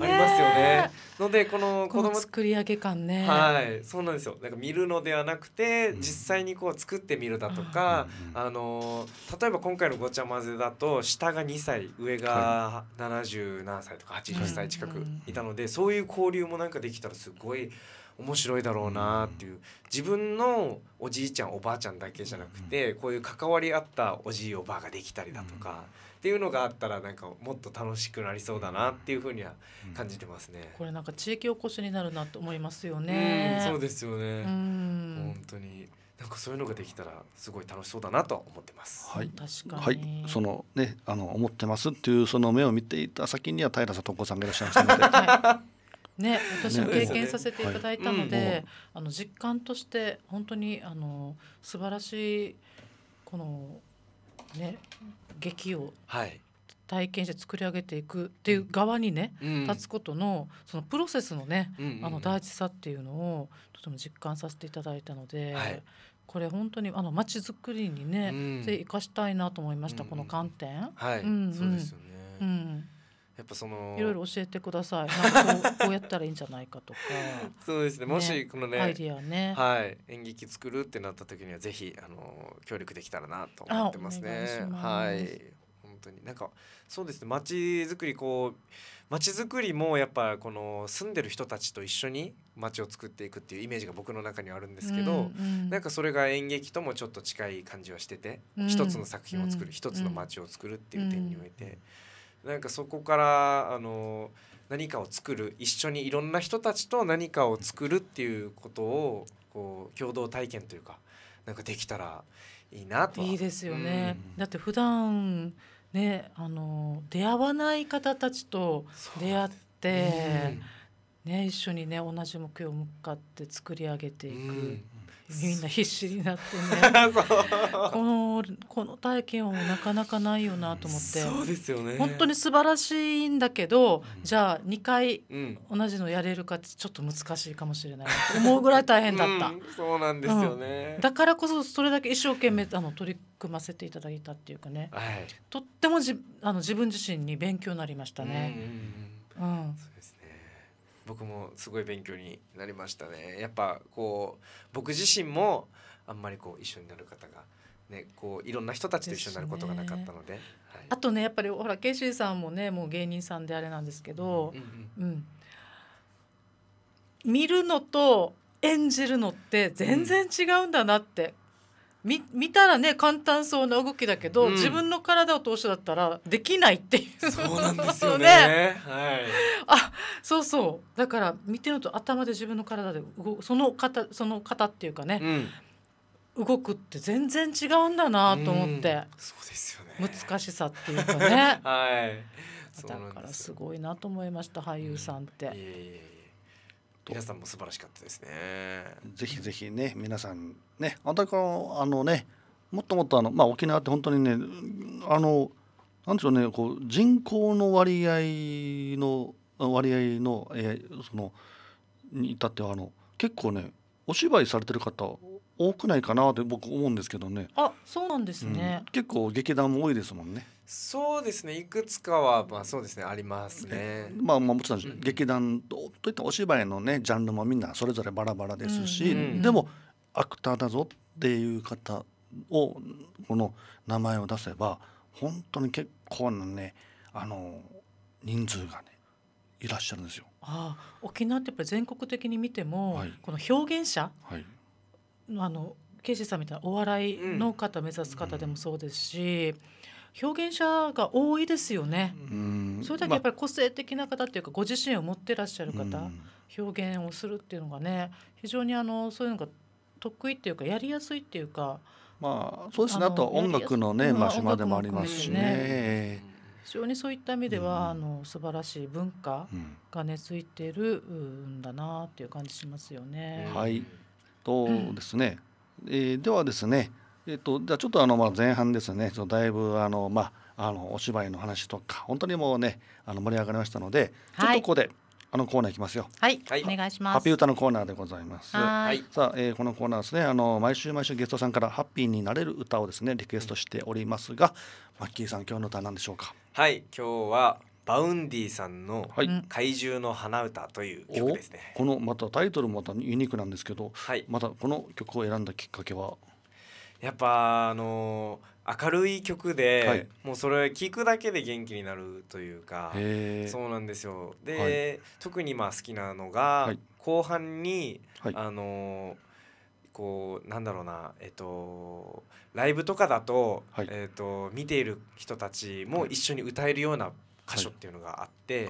ねのでこの子供作り上げ感ねはいそうなんですよなんか見るるのではなくて実際にこう作ってみるだとか、あの例えば今回のごちゃ混ぜだと下が2歳上が70何歳とか80歳近くいたので、そういう交流もなんかできたらすごい面白いだろうなっていう自分のおじいちゃんおばあちゃんだけじゃなくてこういう関わり合ったおじいおばあができたりだとか。っていうのがあったらなんかもっと楽しくなりそうだなっていうふうには感じてますね、うん、これなんか地域おこしになるなと思いますよね、そうですよね、本当になんかそういうのができたらすごい楽しそうだなと思ってます。はい、確はい、そのねあの思ってますっていうその目を見ていた先には平里子さんがいらっしゃいましたので。はい、ね、私も経験させていただいたので、あの実感として本当にあの素晴らしいこのね劇を体験して作り上げていくっていう側にね、うん、立つことのそのプロセスのね、うんうん、あの大事さっていうのをとても実感させていただいたので、はい、これ本当にあの街づくりにね、うん、生かしたいなと思いました、うん、この観点。はい、うんうん、そうですよね、うんやっぱそのいろいろ教えてください。んこうこうやったらいいんじゃないかとか。そうですね。もしこのね、アイディアね、はい、演劇作るってなった時にはぜひあの協力できたらなと思ってますね。いますはい。本当になんかそうですね。街づくりこう街づくりもやっぱこの住んでる人たちと一緒に街を作っていくっていうイメージが僕の中にはあるんですけど、うんうん、なんかそれが演劇ともちょっと近い感じはしてて、うん、一つの作品を作る、うん、一つの街を作るっていう点において。うんなんかそこからあの何かを作る一緒にいろんな人たちと何かを作るっていうことをこう共同体験というかなんかできたらいいなといいですよね、うん、だって普段ねあの出会わない方たちと出会って、ね、うんね、一緒にね同じ目標を向かって作り上げていく。うんみんな必死になってね このこの体験はなかなかないよなと思ってそうですよね本当に素晴らしいんだけど、じゃあ2回同じのやれるかちょっと難しいかもしれないと思うぐらい大変だった、うん、そうなんですよね、うん、だからこそそれだけ一生懸命あの取り組ませていただいたっていうかね、はい、とってもじあの自分自身に勉強になりましたね。うん、うん、そうですね僕もすごい勉強になりましたねやっぱこう僕自身もあんまりこう一緒になる方がね、こういろんな人たちと一緒になることがなかったので。でねはい、あとねやっぱりほらケイシーさんもねもう芸人さんであれなんですけど、うん、うんうん、見るのと演じるのって全然違うんだなって、見見たらね簡単そうな動きだけど、うん、自分の体を通してだったらできないっていうそうなんですよね ね、はい、あそうそうだから見てると頭で自分の体でその方その方っていうかね、うん、動くって全然違うんだなと思って、うん、そうですよね難しさっていうかね、はい、だからすごいなと思いました俳優さんって。いえいえ皆さんも素晴らしかったですね。ぜひぜひね皆さんねあたかあのねもっともっとあのまあ沖縄って本当にねあのなんでしょうねこう人口の割合の割合の、えー、そのに至ってはあの結構ねお芝居されてる方多くないかなって僕思うんですけどね。あそうなんですね、うん、結構劇団も多いですもんね。そうですねいくつかはまあそうですねありますね。まあ、まあもちろん劇団と,、いったお芝居のねジャンルもみんなそれぞれバラバラですし、でもアクターだぞっていう方をこの名前を出せば本当に結構なねあの人数がねいらっしゃるんですよ。ああ沖縄ってやっぱり全国的に見ても、はい、この表現者、はい、あの刑事さんみたいなお笑いの方目指す方でもそうですし。うん表現者が多いですよね。それだけやっぱり個性的な方っていうか、ご自身を持ってらっしゃる方、表現をするっていうのがね非常にあのそういうのが得意っていうかやりやすいっていうか。まあそうですねあとは音楽のね、島でもありますしね。非常にそういった意味では、うん、あの素晴らしい文化が根付いてるんだなっていう感じしますよね。はい。とですね、うん、えー、ではですねえっと、じゃあちょっとあの、まあ、前半ですねそのだいぶあの、まあ、あのお芝居の話とか本当にもうねあの盛り上がりましたので、はい、ちょっとここであのコーナーいきますよ。はい、はい、お願いします。ハッピー歌のコーナーでございます。はい。さあ、えー、このコーナーですね、あの毎週毎週ゲストさんからハッピーになれる歌をですねリクエストしておりますが、マッキーさん今日の歌なんでしょうか。はい、今日はバウンディさんの怪獣の花歌という曲ですね。このまたタイトルもまたユニークなんですけど、はい、またこの曲を選んだきっかけはやっぱあのー、明るい曲で、はい、もうそれ聴くだけで元気になるというかそうなんですよで、はい、特にまあ好きなのが、はい、後半に、あのー、こうなんだろうなえっとライブとかだと、えっと見ている人たちも一緒に歌えるような箇所っていうのがあって、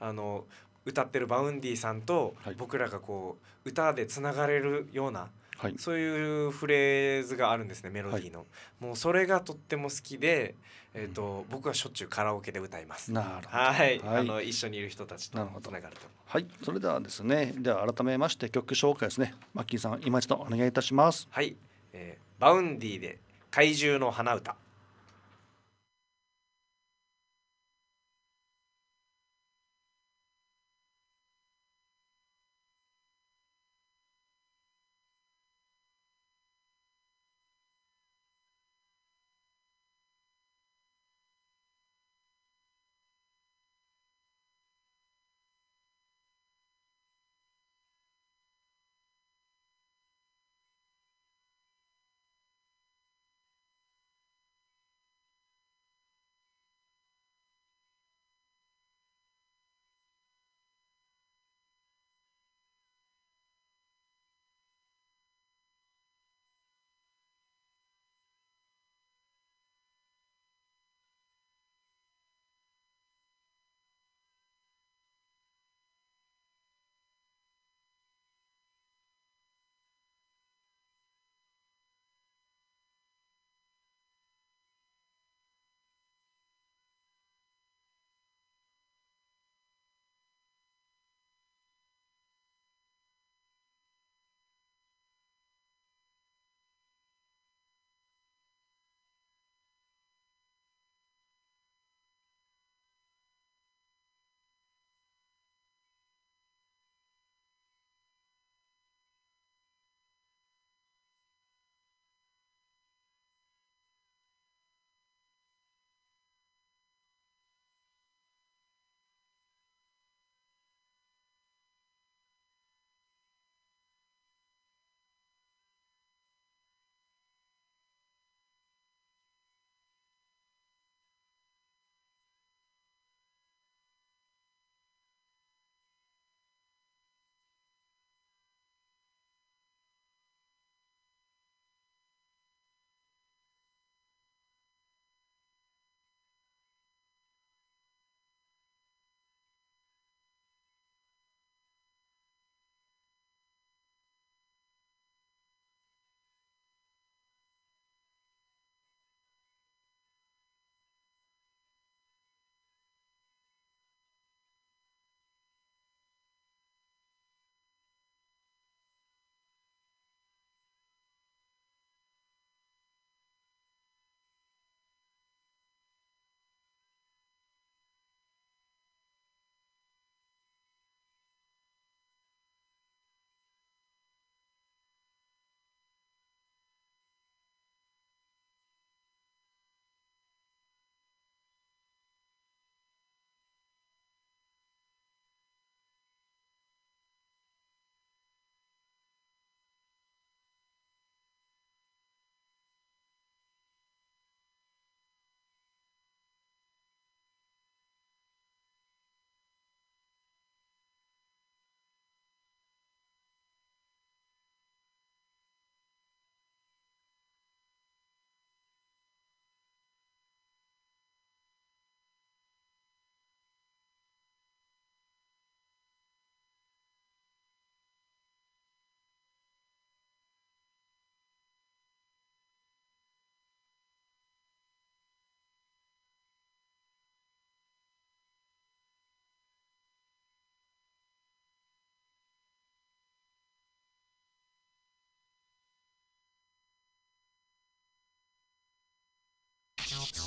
あの歌ってるバウンディさんと僕らがこう歌でつながれるようなはい、そういうフレーズがあるんですねメロディーの、はい、もうそれがとっても好きで、えーと、うん、僕はしょっちゅうカラオケで歌いますなるほど、はい、はい、あの一緒にいる人たちとつながるとはいそれではですねでは改めまして曲紹介ですねマッキーさん今一度お願いいたしますはい、えー、バウンディで怪獣の花歌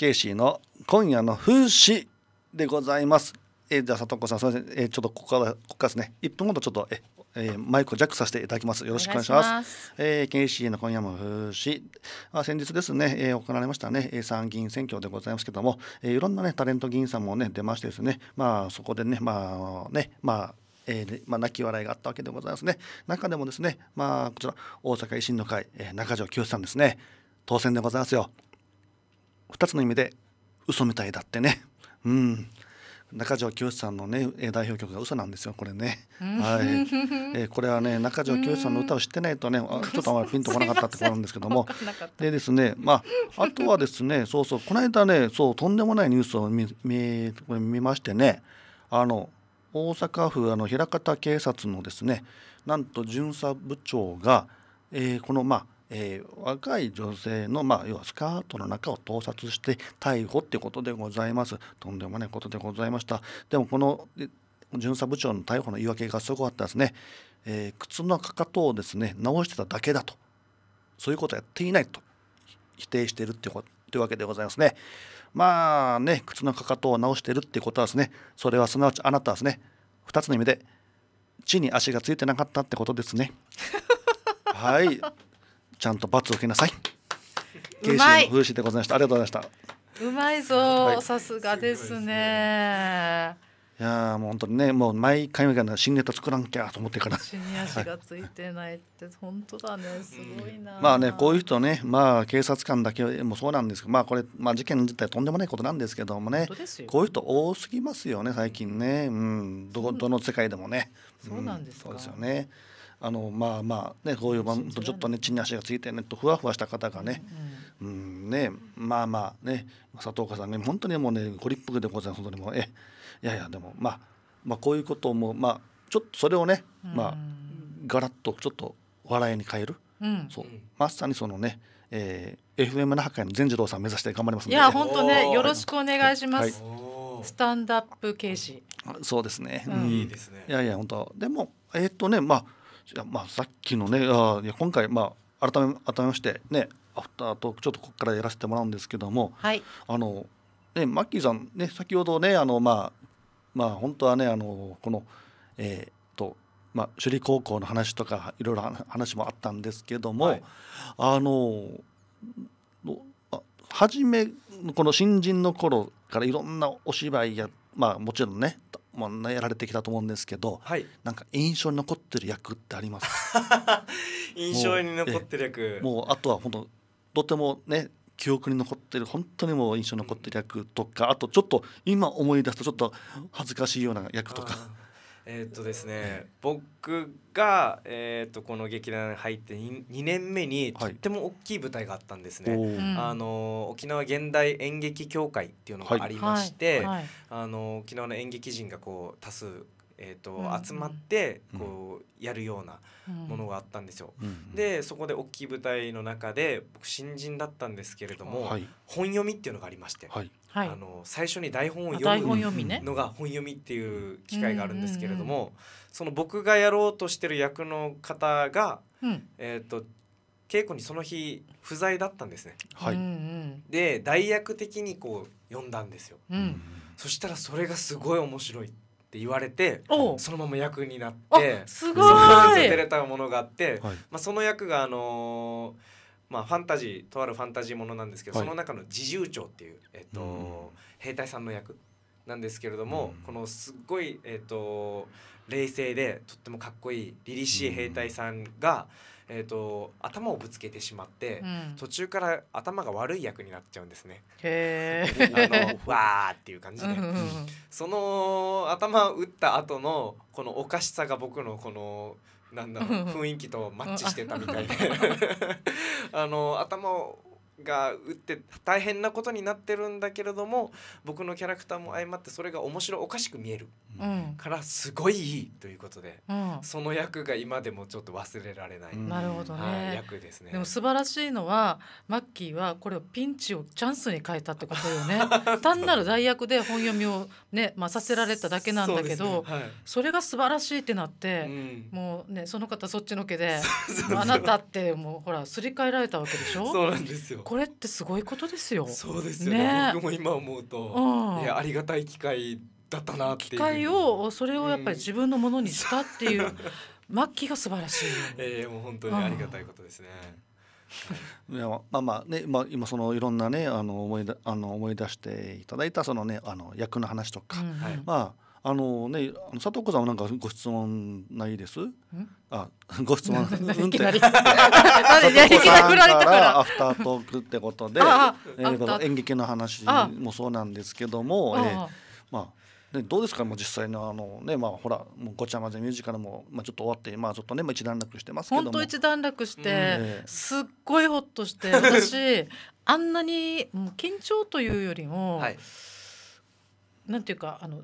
ケイシーの今夜の風刺でございます。えー、じゃあ佐藤子さんすみません、えー、ちょっとここからここからですね一分ほどちょっとええー、マイクをジャックさせていただきます。よろしくお願いします。ますえー、ケイシーの今夜も風刺、あ、先日ですね、えー、行われましたね、参議院選挙でございますけども、えー、いろんなね、タレント議員さんもね、出ましてですね、まあ、そこでね、まあ、ね、まあ、えー、まあ、泣き笑いがあったわけでございますね。中でもですね、まあ、こちら、大阪維新の会、えー、中条清さんですね、当選でございますよ。2つの意味で嘘みたいだってねうん中条清さんのね代表曲が嘘なんですよこれね、はいえー、これはね中条清さんの歌を知ってないとねちょっとあまりピンとこなかったってことなんですけども でですねまああとはですねそうそうこの間ねそうとんでもないニュースを見見見ましてねあの大阪府あの枚方警察のですねなんと巡査部長が、えー、このまあえー、若い女性の、まあ、要はスカートの中を盗撮して逮捕ってことでございます。とんでもないことでございました。でもこの巡査部長の逮捕の言い訳がすごかったですね。えー、靴のかかとをですね直してただけだとそういうことやっていないと否定しているってというわけでございますね。まあね靴のかかとを直しているってことはですねそれはすなわちあなたはですね2つの意味で地に足がついてなかったってことですね。はいちゃんと罰を受けなさい。慶州の風刺でございました。ありがとうございました。うまいぞ、さすがですね。いやもう本当にねもう毎回みたいな新ネタ作らんきゃと思ってから死に足がついてないって本当だねすごいな、まあねこういう人ねまあ警察官だけもそうなんですけどまあこれ、まあ、事件自体とんでもないことなんですけどもねこういう人多すぎますよね最近ね、うん、どどの世界でもね、そうなんですそうですよねあのまあまあねこういうバンドちょっとね地に足がついてねとふわふわした方がね、うん、うん、ねまあまあね佐藤岡さんね本当にもうねご立腹でございます本当にもうえいやいやでもまあまあこういうこともまあちょっとそれをね、うん、まあガラッとちょっと笑いに変える、うん、そうまさにそのねえー、FM 那覇会の善次郎さん目指して頑張りますいや本当ねよろしくお願いします、はい、スタンダップ刑事そうですね、うん、いいですねいやいや本当でもえー、っとねまあいやまあさっきのねあいや今回まあ改め改めましてねアフタートークちょっとここからやらせてもらうんですけども、はい、あのねマッキーさんね先ほどねあのまあまあ本当はねあのこのえー、っとまあ首里高校の話とかいろいろ話もあったんですけども、はい、あの初めこの新人の頃からいろんなお芝居やまあもちろんねもうやられてきたと思うんですけど、はい、なんか印象に残ってる役ってあります 印象に残ってる役もうあとは本当とてもね記憶に残ってる本当にもう印象に残ってる役とかあとちょっと今思い出すとちょっと恥ずかしいような役とかえっとですね、僕が、えっとこの劇団に入って 2, 2年目にとっても大きい舞台があったんですね、あの沖縄現代演劇協会っていうのがありまして、あの沖縄の演劇人がこう多数えと、集まってこうやるようなものがあったんですよ。でそこで大きい舞台の中で僕新人だったんですけれども、本読みっていうのがありまして、はい、あの最初に台本を読むのが本読みっていう機会があるんですけれども、うんうんうん、その僕がやろうとしてる役の方が、うん、えっ、ー、と稽古にその日不在だったんですね。はい、で代役的にこう読んだんですよ、うん、そしたらそれがすごい面白いって言われてそのまま役になってすごいその出れたものがあって、はい、まあ、その役があのーまあ、ファンタジーとあるファンタジーものなんですけど、はい、その中の侍従長っていう、えっと、兵隊さんの役なんですけれども、うん、このすっごい、えっと、冷静でとってもかっこいい凛々しい兵隊さんが、うん、えっと、頭をぶつけてしまって、途中から頭が悪い役になっちゃうんですね。へあのわーっていう感じで、その頭を打った後のこのおかしさが僕のこの。なんだろう雰囲気とマッチしてたみたいで あの頭をが打って大変なことになってるんだけれども僕のキャラクターも相まってそれが面白おかしく見える、うん、からすごいいいということで、うん、その役が今でもちょっと忘れられない、うん、なるほどね役ですねでも素晴らしいのはマッキーはこれをピンチをチャンスに変えたってことよね 単なる代役で本読みをね、まあ、させられただけなんだけどそ、ねはい、それが素晴らしいってなって、うん、もうねその方そっちのけでうあなたってもうほらすり替えられたわけでしょそうなんですよこれってすごいことですよ。そうですよね。ね僕も今思うと、うん、いやありがたい機会だったなっていう。機会をそれをやっぱり自分のものにしたっていう、末期が素晴らしい。ええー、もう本当にありがたいことですね。いやまあまあね、まあ、今そのいろんなねあの思いだあの思い出していただいたそのねあの役の話とか、うんはい、まああのね、あの佐藤子さんはなんかご質問ないです。あ、ご質問。うんって。やりきなくられたから。アフタートークってことで、えー、演劇の話もそうなんですけども、えー、まあ。ね、どうですかもう実際のあの、ねまあ、ほらもうごちゃまぜミュージカルも、まあ、ちょっと終わって、まあ、ちょっとね、まあ、一段落してますけど本当一段落して、すっごいほっとして 私あんなにもう緊張というよりも、はなんていうかあの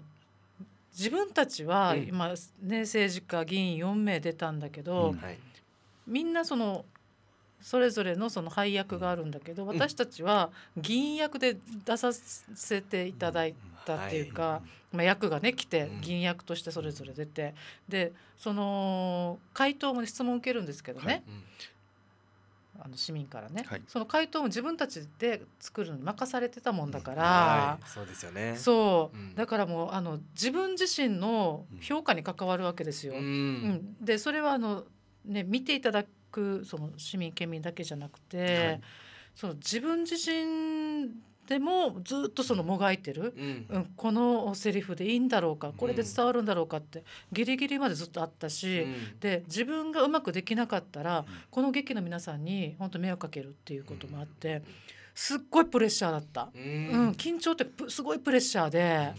自分たちは今、ね、政治家議員4名出たんだけど、はい、みんなそのそれぞれのその配役があるんだけど私たちは議員役で出させていただいたっていうか、はい、まあ、役がね来て議員役としてそれぞれ出てでその回答も質問を受けるんですけどね、はいうん、あの市民からね、はい、その回答も自分たちで作るのに任されてたもんだから、はい、そうですよねそう、うん、だからもうあの自分自身の評価に関わるわけですよ。うん、うん、でそれはあの、ね、見ていただくその市民県民だけじゃなくて、はい、その自分自身でもずっとそのもがいてる、うん、このセリフでいいんだろうかこれで伝わるんだろうかって、ギリギリまでずっとあったし、で自分がうまくできなかったら、この劇の皆さんに本当迷惑かけるっていうこともあって。すっごいプレッシャーだった、うん、うん、緊張ってすごいプレッシャーで、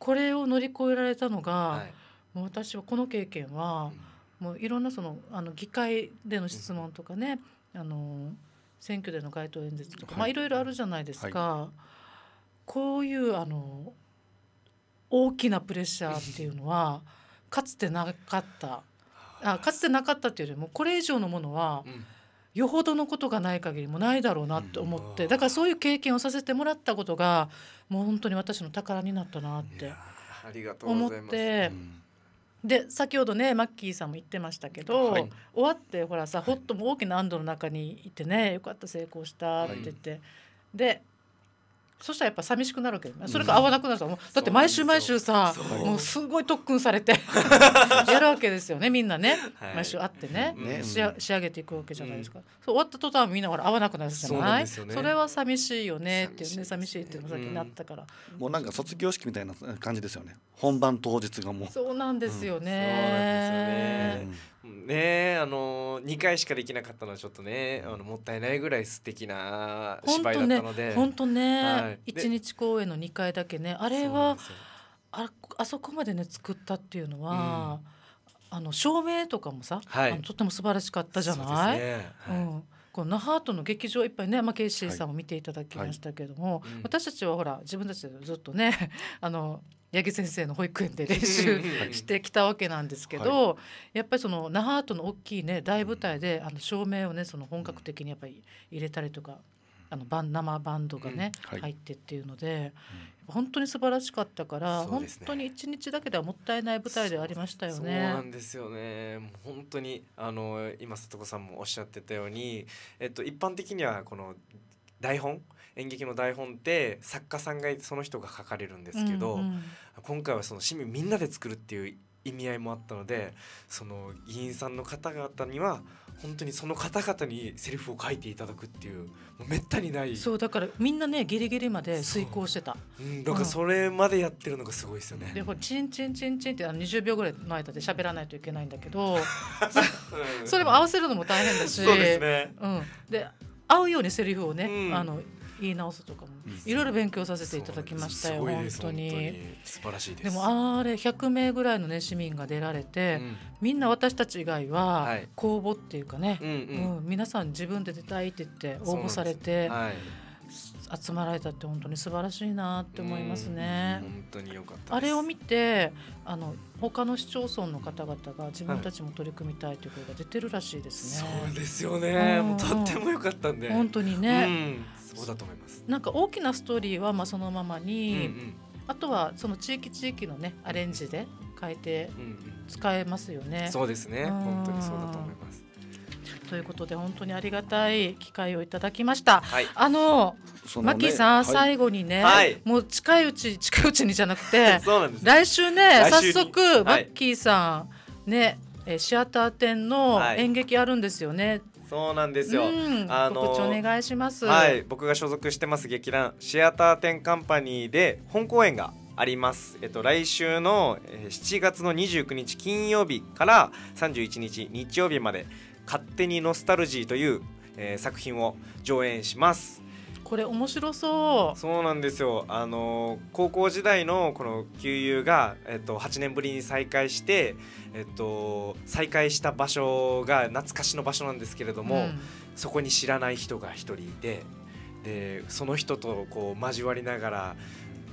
これを乗り越えられたのが、はい、もう私はこの経験は、もういろんなそのあの議会での質問とかね、あの選挙での街頭演説とか、はい、まあいろいろあるじゃないですか、はい、こういうあの大きなプレッシャーっていうのはかつてなかったあかつてなかったっていうよりもこれ以上のものは、よほどのことがない限りもないだろうなと思って、だからそういう経験をさせてもらったことがもう本当に私の宝になったなって思って。で先ほどねマッキーさんも言ってましたけど、はい、終わってほらさホットも大きな安堵の中にいてねよかった成功したって言って、はい、でそしたらやっぱ寂しくなるけど、ね、それか合わなくなると思うん、だって毎週毎週さもうすごい特訓されて やるわけですよねみんなね、はい、毎週会ってね、ね、仕上げていくわけじゃないですか、うん、そう終わった途端みんなほら合わなくなるじゃない、ね、それは寂しいよねっていうね寂しいっていうのさっきなったから、うん、もうなんか卒業式みたいな感じですよね本番当日がもうそうなんですよね,、ねあの2回しかできなかったのはちょっとねあのもったいないぐらい素敵な芝居だったので本当ね本ね、はい、1日公演の2回だけねあれはああそこまでね作ったっていうのは、うん、あの照明とかもさ、はい、とっても素晴らしかったじゃない。うね、はい、うんこのハートの劇場いっぱいね、まあ、ケイシーさんも見ていただきましたけども、はいはい私たちはほら自分たちでずっとね あの八木先生の保育園で練習してきたわけなんですけど、はい、やっぱりそのナハートの大きいね大舞台で、あの照明をねその本格的にやっぱり入れたりとかあのバン生バンドがね、うんはい、入ってっていうので、本当に素晴らしかったから、ね、本当に一日だけではもったいない舞台ではありましたよね。そうなんですよね本当にあの今里子さんもおっしゃってたように、えっと、一般的にはこの台本演劇の台本って作家さんがその人が書かれるんですけど、うんうん、今回はその市民みんなで作るっていう意味合いもあったのでその議員さんの方々には本当にその方々にセリフを書いていただくっていうめったにないそうだからみんなねギリギリまで遂行してたう、ん、だからそれまでやってるのがすごいですよね、うん、でこれチンチンチンチンってあの20秒ぐらいの間で喋らないといけないんだけど それも合わせるのも大変だしそうですね、うん、で合うようにセリフをね、うん、あの言い直すとかも、いろいろ勉強させていただきましたよ、本当に素晴らしいです。でもあれ百名ぐらいの、ね、市民が出られて、みんな私たち以外は公募っていうかね、うん皆さん自分で出たいって言って応募されて。集まられたって本当に素晴らしいなって思いますね。本当に良かったあれを見て、あの他の市町村の方々が自分たちも取り組みたいという声が出てるらしいですね。はい、そうですよね。うんうん、とっても良かったんで。本当にね。うんそうだと思いますなんか大きなストーリーはまあそのままに、うんうん、あとはその地域地域のねアレンジで変えて使えますよね、うんうん、そうですね本当にそうだと思いますということで本当にありがたい機会をいただきました。はい、あのの、ね、マキさん、はい、最後にね、はい、もう近いうち近いうちにじゃなくて 来週ね早速マッキーさん、ね、シアター展の演劇あるんですよね。そうなんですよ、あのお願いしますはい僕が所属してます劇団シアターテンカンパニーで本公演があります、えっと、来週の7月の29日金曜日から31日日曜日まで「勝手にノスタルジー」という、えー、作品を上演しますこれ面白そうそうなんですよあの高校時代のこの旧友が、えっと、8年ぶりに再会して、えっと、再会した場所が懐かしの場所なんですけれども、うん、そこに知らない人が1人いてでその人とこう交わりながら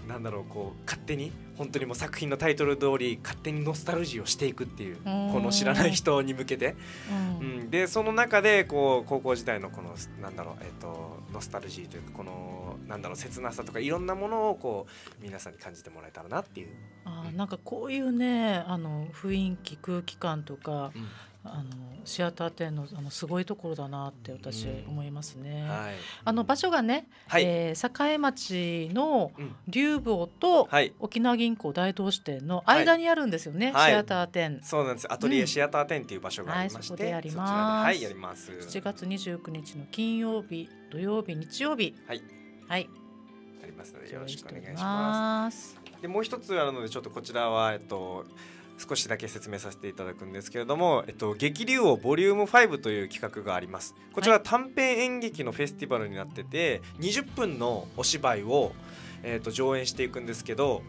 なんだろうこう勝手に本当にもう作品のタイトル通り勝手にノスタルジーをしていくっていうこの知らない人に向けて、うん、うん、でその中でこう高校時代のこのなんだろう、えっと、とノスタルジーというかこのなんだろう切なさとかいろんなものをこう皆さんに感じてもらえたらなっていう。あなんかこういうねあの雰囲気空気感とか、うんあのシアター展のあのすごいところだなって私思いますね。はい、あの場所がね、はい、えー、栄町の竜坊と沖縄銀行大東支店の間にあるんですよね、はい、シアター展。そうなんです。アトリエシアター展っていう場所がありまして、うん、はい、やります。はい、やります。7月29日の金曜日、土曜日、日曜日。はい。はい。ありますのでよろしくお願いします。でもう一つあるのでちょっとこちらはえっと。少しだけ説明させていただくんですけれども「えっと、激流王ボリューム5という企画がありますこちら短編演劇のフェスティバルになってて20分のお芝居を、えっと上演していくんですけど、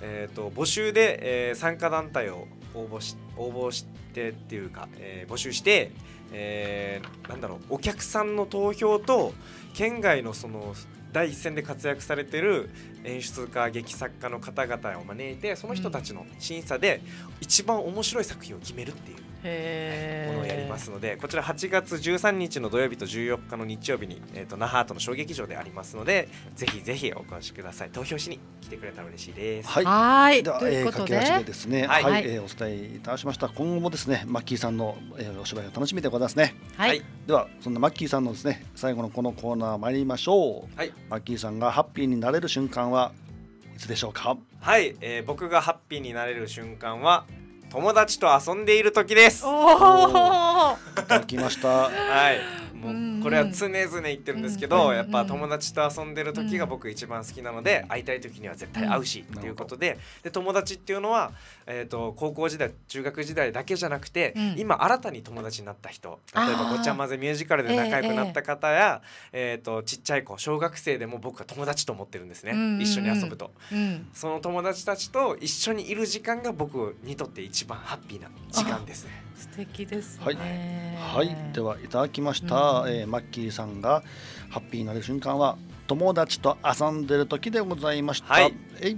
えっと募集で、えー、参加団体を応募し応募してっていうか、えー、募集して、えー、なんだろうお客さんの投票と県外のその第一線で活躍されてる演出家劇作家の方々を招いてその人たちの審査で一番面白い作品を決めるっていうものをやりますのでこちら8月13日の土曜日と14日の日曜日に、えーと、那覇との小劇場でありますのでぜひぜひお越しください投票しに来てくれたら嬉しいですはいはいでは、え駆け足でですねはい、はい、えー、お伝えいたしました今後もですねマッキーさんの、えー、お芝居が楽しみでございますねはいではそんなマッキーさんのですね最後のこのコーナー参りましょうはいマッキーさんがハッピーになれる瞬間はいつでしょうかはい、えー、僕がハッピーになれる瞬間は友達と遊んでいる時ですおお きましたはいこれは常々言ってるんですけど、やっぱ友達と遊んでる時が僕一番好きなので、会いたい時には絶対会うしっていうことでで友達っていうのは、えー、と高校時代中学時代だけじゃなくて、今新たに友達になった人例えば「ごちゃ混ぜ」ミュージカルで仲良くなった方や、えーとちっちゃい子小学生でも僕は友達と思ってるんですね、一緒に遊ぶと、その友達たちと一緒にいる時間が僕にとって一番ハッピーな時間ですね。素敵ですはい、はい、ではいただきました、えマッキーさんがハッピーになる瞬間は友達と遊んでる時でございました。はい、い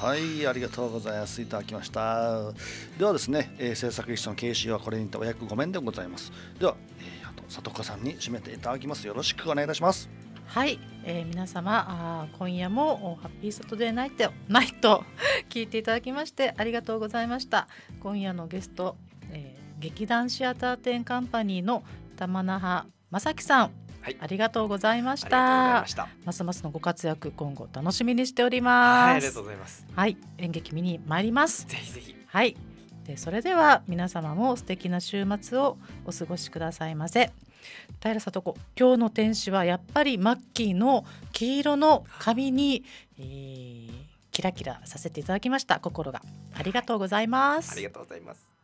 はい、ありがとうございます。いただきました。ではですね、えー、制作一緒の KC はこれにてお約5面でございます。では、えー、あと里子さんに締めていただきます。よろしくお願いいたします。はい、えー、皆様あ今夜もハッピーサトデーナイトナイト聞いていただきましてありがとうございました。今夜のゲスト、えー劇団シアター展カンパニーの玉那覇正樹さん、はい、ありがとうございましたますますのご活躍今後楽しみにしておりますありがとうございますはい演劇見に参りますぜひぜひはいでそれでは皆様も素敵な週末をお過ごしくださいませ平里子今日の天使はやっぱりマッキーの黄色の髪に、えー、キラキラさせていただきました心がありがとうございますありがとうございます